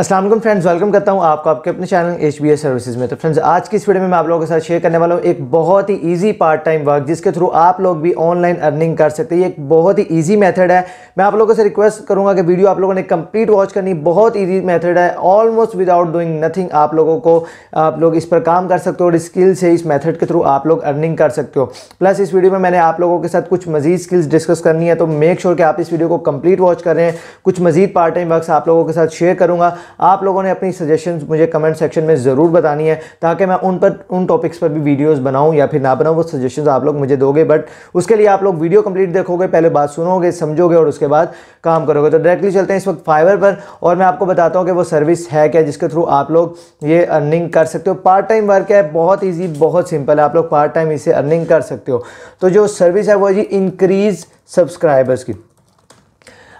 Aslam friends welcome करता हूँ आपको आपके अपने channel H B S services में तो फ्रेंड्स आज की इस वीडियो में मैं आप लोगों के साथ शेयर करने वाला हूँ एक बहुत ही इजी पार्ट टाइम वर्क जिसके थ्रू आप लोग भी ऑनलाइन अर्निंग कर सकते हैं ये एक बहुत ही इजी मेथड है मैं आप लोगों से रिक्वेस्ट करूँगा कि वीडियो आप लोगों ने कंप्लीट वॉच करनी बहुत ईजी मैथड है ऑलमोस्ट विदाउट डूइंग नथिंग आप लोगों को आप लोग इस पर काम कर सकते हो और स्किल से इस मैथड के थ्रू आप लोग अर्निंग कर सकते हो प्लस इस वीडियो में मैंने आप लोगों के साथ कुछ मजीद स्किल्स डिस्कस करनी है तो मेक श्योर कि आप इस वीडियो को कम्प्लीट वॉच करें कुछ मजीद पार्ट टाइम वर्क आप लोगों के साथ शेयर करूँगा आप लोगों ने अपनी सजेशन मुझे कमेंट सेक्शन में ज़रूर बतानी है ताकि मैं उन पर उन टॉपिक्स पर भी वीडियोज़ बनाऊँ या फिर ना बनाऊँ वो सजेशन आप लोग मुझे दोगे बट उसके लिए आप लोग वीडियो कंप्लीट देखोगे पहले बात सुनोगे समझोगे और उसके बाद काम करोगे तो डायरेक्टली चलते हैं इस वक्त फाइवर पर और मैं आपको बताता हूँ कि वो सर्विस है क्या जिसके थ्रू आप लोग ये अर्निंग कर सकते हो पार्ट टाइम वर्क है बहुत ईजी बहुत सिंपल है आप लोग पार्ट टाइम इसे अर्निंग कर सकते हो तो जो सर्विस है वो जी इंक्रीज़ सब्सक्राइबर्स की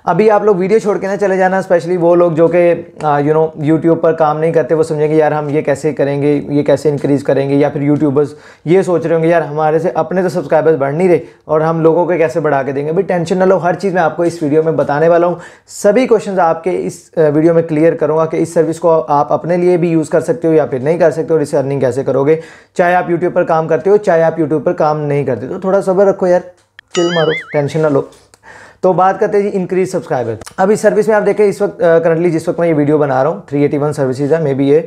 अभी आप लोग वीडियो छोड़ के ना चले जाना स्पेशली वो लोग जो कि यू नो यूट्यूब पर काम नहीं करते वो समझेंगे यार हम ये कैसे करेंगे ये कैसे इंक्रीज़ करेंगे या फिर यूट्यूबर्स ये सोच रहे होंगे यार हमारे से अपने तो सब्सक्राइबर्स बढ़ नहीं रहे और हम लोगों के कैसे बढ़ा के देंगे अभी टेंशन ना लो हर चीज़ मैं आपको इस वीडियो में बताने वाला हूँ सभी क्वेश्चन आपके इस वीडियो में क्लियर करूँगा कि इस सर्विस को आप अपने लिए भी यूज़ कर सकते हो या फिर नहीं कर सकते और इसे अर्निंग कैसे करोगे चाहे आप यूट्यूब पर काम करते हो चाहे आप यूट्यूब पर काम नहीं करते तो थोड़ा सब्र रखो यार चिल मारो टेंशन ना लो तो बात करते हैं जी इंक्रीज सब्सक्राइबर अब इस सर्विस में आप देखें इस वक्त करंटली जिस वक्त मैं ये वीडियो बना रहा हूँ थ्री एटी वन सर्विसेज है मे बी ये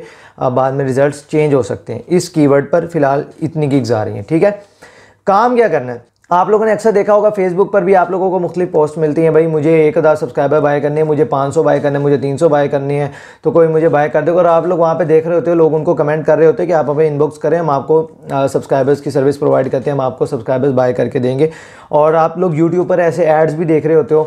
बाद में रिजल्ट चेंज हो सकते हैं इस कीवर्ड पर फिलहाल इतनी गिग्स आ रही हैं ठीक है काम क्या करना है आप लोगों ने अक्सर देखा होगा फेसबुक पर भी आप लोगों को मुख्तलिफ पोस्ट मिलती हैं भाई मुझे एक हज़ार सब्सक्राइबर बाय करने हैं मुझे पाँच सौ बाय करने मुझे तीन सौ बाय करनी है तो कोई मुझे बाय कर देगा और आप लोग वहाँ पे देख रहे होते हो लोग उनको कमेंट कर रहे होते हैं कि आप हमें इनबॉक्स करें हम आपको सब्सक्राइबर्स की सर्विस प्रोवाइड करते हैं हम आपको सब्सक्राइबर्स बाय करके देंगे और आप लोग यूट्यूब पर ऐसे एड्स भी देख रहे होते हो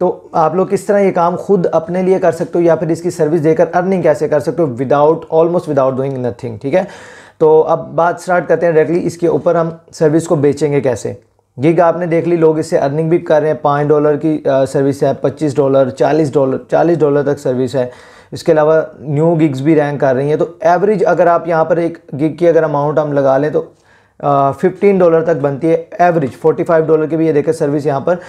तो आप लोग किस तरह ये काम खुद अपने लिए कर सकते हो या फिर इसकी सर्विस देकर अर्निंग कैसे कर सकते हो without almost without doing nothing ठीक है तो अब बात स्टार्ट करते हैं डायरेक्टली इसके ऊपर हम सर्विस को बेचेंगे कैसे गिग आपने देख ली लोग इससे अर्निंग भी कर रहे हैं पाँच डॉलर की सर्विस है पच्चीस डॉलर चालीस डॉलर चालीस डॉलर तक सर्विस है इसके अलावा न्यू गिग्स भी रैंक कर रही हैं तो एवरेज अगर आप यहाँ पर एक गिग की अगर अमाउंट हम लगा लें तो फिफ्टीन डॉलर तक बनती है एवरेज फोर्टी फाइव डॉलर की भी ये देखकर सर्विस यहाँ पर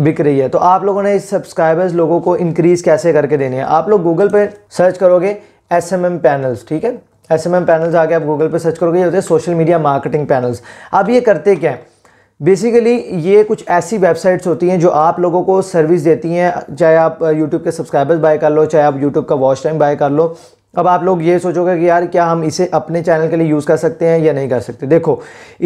बिक रही है तो आप लोगों ने इस सब्सक्राइबर्स लोगों को इंक्रीज़ कैसे करके देने हैं आप लोग गूगल पर सर्च करोगे एस एम एम पैनल्स ठीक है एस एम एम पैनल्स आके आप गूगल पर सर्च करोगे ये होते हैं सोशल मीडिया मार्केटिंग पैनल्स अब ये करते क्या है बेसिकली ये कुछ ऐसी वेबसाइट्स होती हैं जो आप लोगों को सर्विस देती हैं चाहे आप यूट्यूब uh, के सब्सक्राइबर्स बाय कर लो चाहे आप यूट्यूब का वॉच टाइम बाय कर लो अब आप लोग ये सोचोगे कि यार क्या हम इसे अपने चैनल के लिए यूज़ कर सकते हैं या नहीं कर सकते देखो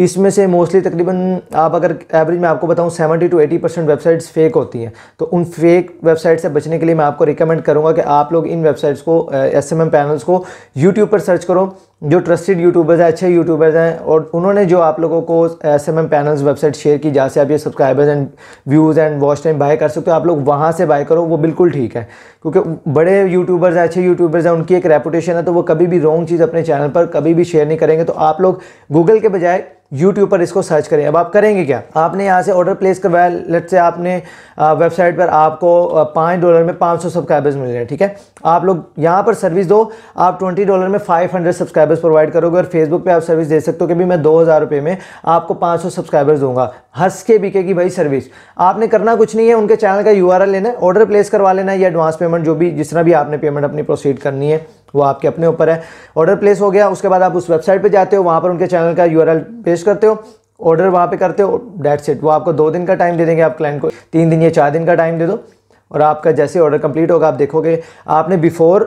इसमें से मोस्टली तकरीबन आप अगर एवरेज में आपको बताऊं 70 टू 80 परसेंट वेबसाइट्स फेक होती हैं तो उन फेक वेबसाइट से बचने के लिए मैं आपको रिकमेंड करूँगा कि आप लोग इन वेबसाइट्स को एस एम पैनल्स को यूट्यूब पर सर्च करो जो ट्रस्टेड यूट्यूबर्स हैं अच्छे यूट्यूबर्स हैं और उन्होंने जो आप लोगों को S M M panels website share की जहाँ से आप ये subscribers and views and watch time buy कर सकते हो आप लोग वहाँ से बाय करो वो बिल्कुल ठीक है क्योंकि बड़े यूट्यूबर्स हैं अच्छे यूट्यूबर्स हैं उनकी एक रेपुटेशन है तो वो कभी भी रॉन्ग चीज़ अपने चैनल पर कभी भी शेयर नहीं करेंगे तो आप लोग गूगल के बजाय यूट्यूब पर इसको सर्च करें अब आप करेंगे क्या आपने यहाँ से ऑर्डर प्लेस करवाया लेट से आपने वेबसाइट पर आपको पाँच डॉलर में पाँच सौ सब्सक्राइबर्स मिल रहे हैं ठीक है आप लोग यहाँ पर सर्विस दो आप ट्वेंटी डॉलर में फाइव हंड्रेड सब्सक्राइबर्स प्रोवाइड करोगे और फेसबुक पे आप सर्विस दे सकते हो कि भी मैं दो हज़ार रुपये में आपको पाँच सौ सब्सक्राइबर्स दूंगा हंस के की भाई सर्विस आपने करना कुछ नहीं है उनके चैनल का यू लेना है ऑर्डर प्लेस करवा लेना है या एडवांस पेमेंट जो भी जितना भी आपने पेमेंट अपनी प्रोसीड करनी है वो आपके अपने ऊपर है ऑर्डर प्लेस हो गया उसके बाद आप उस वेबसाइट पे जाते हो वहाँ पर उनके चैनल का यू पेश करते हो ऑर्डर वहाँ पे करते हो डेट सेट वो आपको दो दिन का टाइम दे देंगे आप क्लाइंट को तीन दिन या चार दिन का टाइम दे दो और आपका जैसे ऑर्डर कंप्लीट होगा आप देखोगे आपने बिफोर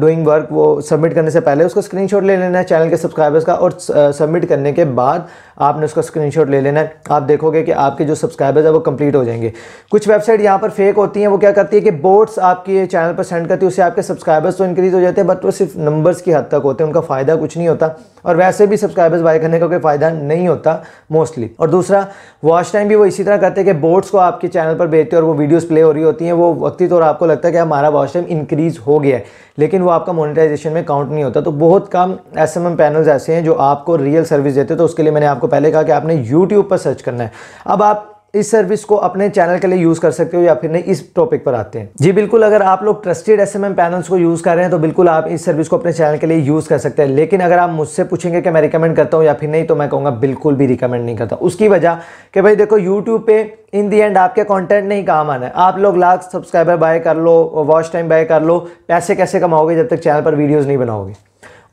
डूइंग वर्क वो सबमिट करने से पहले उसका स्क्रीनशॉट ले लेना है चैनल के सब्सक्राइबर्स का और सबमिट करने के बाद आपने उसका स्क्रीनशॉट ले लेना है आप देखोगे कि आपके जो सब्सक्राइबर्स हैं वो कंप्लीट हो जाएंगे कुछ वेबसाइट यहाँ पर फेक होती हैं वो क्या करती है कि बोट्स आपके चैनल पर सेंड करती है उससे आपके सब्सक्राइबर्स तो इंक्रीज़ हो जाते हैं बट वो सिर्फ नंबर्स की हद तक होते हैं उनका फ़ायदा कुछ नहीं होता और वैसे भी सब्सक्राइबर्स बाय करने का कोई फ़ायदा नहीं होता मोस्टली और दूसरा वॉच टाइम भी वो इसी तरह करते हैं कि बोट्स को आपके चैनल पर भेजते हैं और वो वीडियोस प्ले हो रही होती हैं वो वक्ती तौर तो आपको लगता है कि हमारा वॉच टाइम इंक्रीज़ हो गया है लेकिन वो आपका मोनिटाइजेशन में काउंट नहीं होता तो बहुत कम एस पैनल्स ऐसे हैं जो आपको रियल सर्विस देते हैं तो उसके लिए मैंने आपको पहले कहा कि आपने यूट्यूब पर सर्च करना है अब आप इस सर्विस को अपने चैनल के लिए यूज़ कर सकते हो या फिर नहीं इस टॉपिक पर आते हैं जी बिल्कुल अगर आप लोग ट्रस्टेड एस पैनल्स को यूज़ कर रहे हैं तो बिल्कुल आप इस सर्विस को अपने चैनल के लिए यूज़ कर सकते हैं लेकिन अगर आप मुझसे पूछेंगे कि मैं रिकमेंड करता हूं या फिर नहीं तो मैं कहूंगा बिल्कुल भी रिकमेंड नहीं करता उसकी वजह कि भाई देखो यूट्यूब पे इन दी एंड आपके कंटेंट नहीं काम आना है आप लोग लाख सब्सक्राइबर बाय कर लो वॉच टाइम बाय कर लो पैसे कैसे कमाओगे जब तक चैनल पर वीडियोज़ नहीं बनाओगे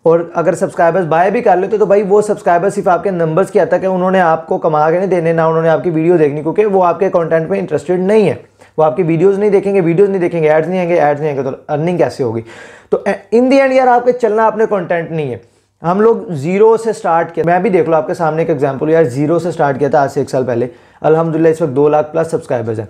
और अगर सब्सक्राइबर्स बाय भी कर लेते तो भाई वो सब्सक्राइबर सिर्फ आपके नंबर्स की आता है उन्होंने आपको कमा के नहीं देने ना उन्होंने आपकी वीडियो देखनी क्योंकि वो आपके कंटेंट में इंटरेस्टेड नहीं है वो आपकी वीडियोस नहीं देखेंगे वीडियोस नहीं देखेंगे एड्स नहीं आएंगे एड्स नहीं आएंगे तो अर्निंग कैसे होगी तो इन दी एंड यार आपके चलना अपने कॉन्टेंट नहीं है हम लोग जीरो से स्टार्ट किया मैं भी देख लो आपके सामने एक एग्जाम्पल यार जीरो से स्टार्ट किया था आज से एक साल पहले अलहमदिल्ला इस वक्त दो लाख प्लस सब्सक्राइबर्स हैं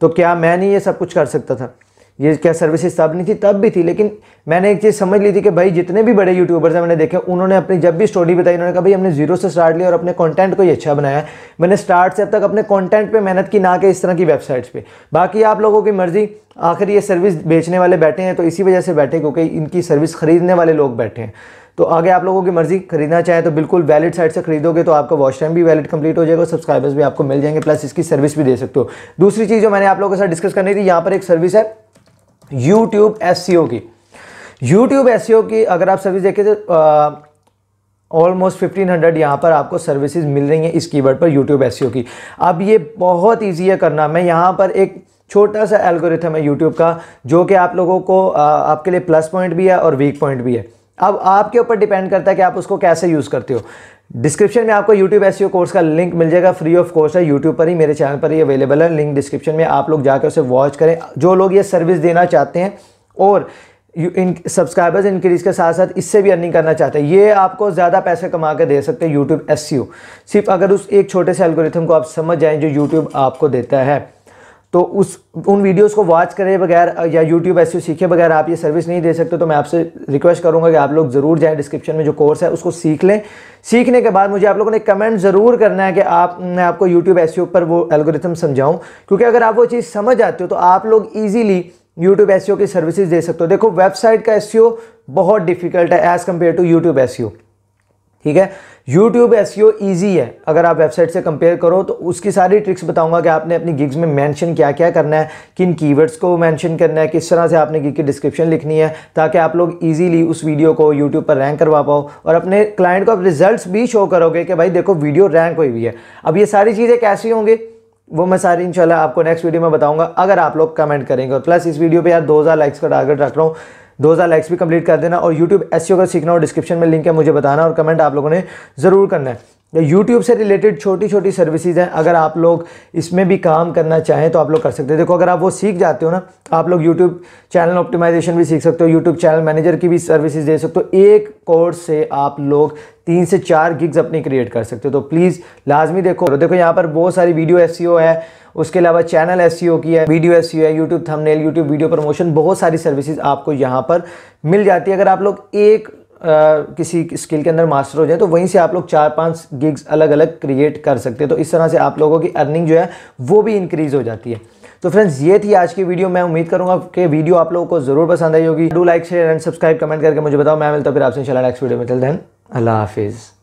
तो क्या मैं नहीं ये सब कुछ कर सकता था ये क्या सर्विसेज तब नहीं थी तब भी थी लेकिन मैंने एक चीज़ समझ ली थी कि भाई जितने भी बड़े यूट्यूबर्स हैं मैंने देखे उन्होंने अपनी जब भी स्टोरी बताई उन्होंने कहा भाई हमने जीरो से स्टार्ट लिया और अपने कंटेंट को ही अच्छा बनाया मैंने स्टार्ट से अब तक अपने कंटेंट पे मेहनत की ना कि इस तरह की वेबसाइट्स पे बाकी आप लोगों की मर्ज़ी आखिर ये सर्विस बेचने वाले बैठे हैं तो इसी वजह से बैठे क्योंकि इनकी सर्विस खरीदने वाले लोग बैठे हैं तो आगे आप लोगों की मर्ज़ी खरीदना चाहें तो बिल्कुल वैलिड साइट से खरीदोगे तो आपका वॉच टाइम भी वैलिड कंप्लीट हो जाएगा सब्सक्राइबर्स भी आपको मिल जाएंगे प्लस इसकी सर्विस भी दे सकते हो दूसरी चीज़ जो मैंने आप लोगों के साथ डिस्कस करनी थी यहाँ पर एक सर्विस है यूट्यूब एस e की यूट्यूब एस e की अगर आप सर्विस देखें तो ऑलमोस्ट फिफ्टीन हंड्रेड यहाँ पर आपको सर्विसेज मिल रही हैं इस कीवर्ड पर यूट्यूब एस e की अब ये बहुत ईजी है करना मैं यहाँ पर एक छोटा सा एल्गोरिथम है यूट्यूब का जो कि आप लोगों को आपके लिए प्लस पॉइंट भी है और वीक पॉइंट भी है अब आपके ऊपर डिपेंड करता है कि आप उसको कैसे यूज़ करते हो डिस्क्रिप्शन में आपको यूट्यूब एस कोर्स का लिंक मिल जाएगा फ्री ऑफ कोर्स है यूट्यूब पर ही मेरे चैनल पर ही अवेलेबल है लिंक डिस्क्रिप्शन में आप लोग जाकर उसे वॉच करें जो लोग ये सर्विस देना चाहते हैं और इन सब्सक्राइबर्स इंक्रीज के साथ साथ इससे भी अर्निंग करना चाहते हैं ये आपको ज़्यादा पैसे कमा के दे सकते हैं यूट्यूब एस e सिर्फ अगर उस एक छोटे से एल्गोरिथम को आप समझ जाएँ जो यूट्यूब आपको देता है तो उस उन वीडियोस को वॉच करे बगैर या यूट्यूब ऐसे सीखे बगैर आप ये सर्विस नहीं दे सकते तो मैं आपसे रिक्वेस्ट करूँगा कि आप लोग ज़रूर जाएँ डिस्क्रिप्शन में जो कोर्स है उसको सीख लें सीखने के बाद मुझे आप लोगों ने कमेंट ज़रूर करना है कि आप मैं आपको यूट्यूब एस पर वो एल्गोरिथम समझाऊँ क्योंकि अगर आप वो चीज़ समझ आते हो तो आप लोग ईजिली यूट्यूब एस की सर्विसेज दे सकते हो देखो वेबसाइट का एस e बहुत डिफिकल्ट है as compare to YouTube S ठीक है यूट्यूब एस ईजी है अगर आप वेबसाइट से कंपेयर करो तो उसकी सारी ट्रिक्स बताऊंगा कि आपने अपनी गिग्स में मेंशन क्या क्या करना है किन कीवर्ड्स को मेंशन करना है किस तरह से आपने गिग की डिस्क्रिप्शन लिखनी है ताकि आप लोग इजीली उस वीडियो को यूट्यूब पर रैंक करवा पाओ और अपने क्लाइंट को आप रिजल्ट भी शो करोगे कि भाई देखो वीडियो रैंक हुई हुई है अब ये सारी चीज़ें कैसी होंगी वो मैं सारी इंशाल्लाह आपको नेक्स्ट वीडियो में बताऊंगा अगर आप लोग कमेंट करेंगे और प्लस इस वीडियो पर यार हजार लाइक्स का टारगेट रख रहा हूँ दो हज़ार लाइक्स भी कंप्लीट कर देना और यूट्यूब एस अगर सीखना हो डिस्क्रिप्शन में लिंक है मुझे बताना और कमेंट आप लोगों ने ज़रूर करना है यूट्यूब से रिलेटेड छोटी छोटी सर्विसेज हैं अगर आप लोग इसमें भी काम करना चाहें तो आप लोग कर सकते हैं देखो अगर आप वो सीख जाते हो ना आप लोग यूट्यूब चैनल ऑप्टिमाइजेशन भी सीख सकते हो यूट्यूब चैनल मैनेजर की भी सर्विसेज दे सकते हो एक कोर्स से आप लोग तीन से चार गिग्स अपनी क्रिएट कर सकते हो तो प्लीज़ लाजमी देखो देखो यहाँ पर बहुत सारी वीडियो एस e है उसके अलावा चैनल एस e की है वीडियो एस e है YouTube thumbnail YouTube video promotion बहुत सारी सर्विसेज आपको यहाँ पर मिल जाती है अगर आप लोग एक किसी स्किल के अंदर मास्टर हो जाए तो वहीं से आप लोग चार पांच गिग्स अलग अलग क्रिएट कर सकते हैं तो इस तरह से आप लोगों की अर्निंग जो है वो भी इंक्रीज़ हो जाती है तो फ्रेंड्स ये थी आज की वीडियो मैं उम्मीद करूंगा कि वीडियो आप लोगों को ज़रूर पसंद आई होगी do like share and subscribe comment करके मुझे बताओ मैं मिलता फिर आपसे इंशाल्लाह नेक्स्ट वीडियो में चल देन अल्लाह हाफिज़